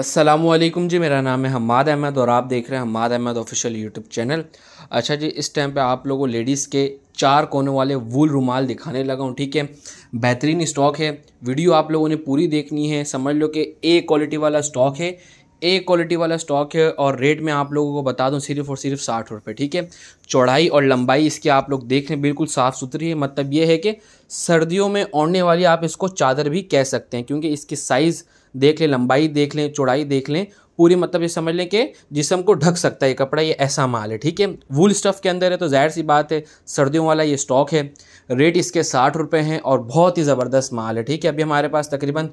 असलम जी मेरा नाम है हमाद अहमद और आप देख रहे हैं Hamad Ahmed official YouTube channel अच्छा जी इस टाइम पे आप लोगों लेडीज़ के चार कोने वाले वूल रुमाल दिखाने लगा हूँ ठीक है बेहतरीन स्टॉक है वीडियो आप लोगों ने पूरी देखनी है समझ लो कि ए क्वालिटी वाला स्टॉक है ए क्वालिटी वाला स्टॉक है और रेट मैं आप लोगों को बता दूं सिर्फ और सिर्फ साठ रुपये ठीक है चौड़ाई और लंबाई इसकी आप लोग देख लें बिल्कुल साफ़ सुथरी है मतलब ये है कि सर्दियों में ओढ़ने वाली आप इसको चादर भी कह सकते हैं क्योंकि इसकी साइज़ देख लें लंबाई देख लें चौड़ाई देख लें पूरी मतलब ये समझ लें कि जिसम को ढक सकता है ये कपड़ा ये ऐसा माल है ठीक है वूल स्टफ़ के अंदर है तो जाहिर सी बात है सर्दियों वाला ये स्टॉक है रेट इसके साठ रुपये हैं और बहुत ही ज़बरदस्त माल है ठीक है अभी हमारे पास तकरीबन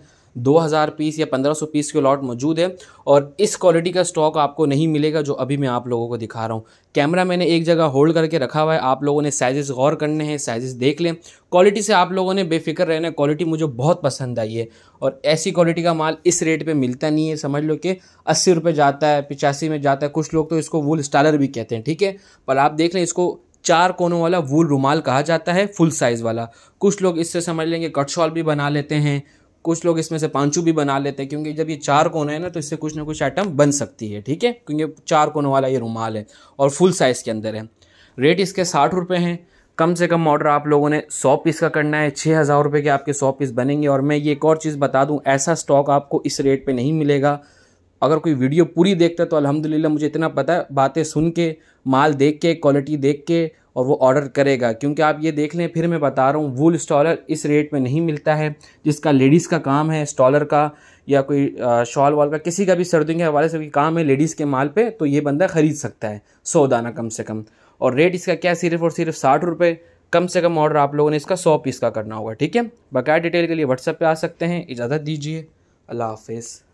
2000 पीस या 1500 पीस के लॉट मौजूद है और इस क्वालिटी का स्टॉक आपको नहीं मिलेगा जो अभी मैं आप लोगों को दिखा रहा हूँ कैमरा मैंने एक जगह होल्ड करके रखा हुआ है आप लोगों ने साइजेस गौर करने हैं साइजेस देख लें क्वालिटी से आप लोगों ने बेफिक्र रहना क्वालिटी मुझे बहुत पसंद आई है और ऐसी क्वालिटी का माल इस रेट पर मिलता नहीं है समझ लो कि अस्सी रुपये जाता है पिचासी में जाता है कुछ लोग तो इसको वूल स्टालर भी कहते हैं ठीक है पर आप देख लें इसको चार कोनों वाला वूल रुमाल कहा जाता है फुल साइज़ वाला कुछ लोग इससे समझ लेंगे कट शॉल भी बना लेते हैं कुछ लोग इसमें से पांचू भी बना लेते हैं क्योंकि जब ये चार कोना है ना तो इससे कुछ ना कुछ आइटम बन सकती है ठीक है क्योंकि चार कोनों वाला ये रुमाल है और फुल साइज़ के अंदर है रेट इसके साठ रुपये हैं कम से कम ऑर्डर आप लोगों ने सौ पीस का करना है छः हज़ार रुपये के आपके सौ पीस बनेंगे और मैं ये एक और चीज़ बता दूँ ऐसा स्टॉक आपको इस रेट पर नहीं मिलेगा अगर कोई वीडियो पूरी देखता है तो अल्हम्दुलिल्लाह मुझे इतना पता है बातें सुन के माल देख के क्वालिटी देख के और वो ऑर्डर करेगा क्योंकि आप ये देख लें फिर मैं बता रहा हूँ वूल स्टॉलर इस रेट में नहीं मिलता है जिसका लेडीज़ का काम है स्टॉलर का या कोई शॉल वॉल का किसी का भी सर्दियों के हवाले से कोई काम है लेडीज़ के माल पे तो ये बंदा ख़रीद सकता है सौ दाना कम से कम और रेट इसका क्या सिर्फ और सिर्फ साठ रुपये कम से कम ऑर्डर आप लोगों ने इसका सौ पीस का करना होगा ठीक है बकाया डिटेल के लिए व्हाट्सएप पर आ सकते हैं इजाज़त दीजिए अल्लाह हाफिज़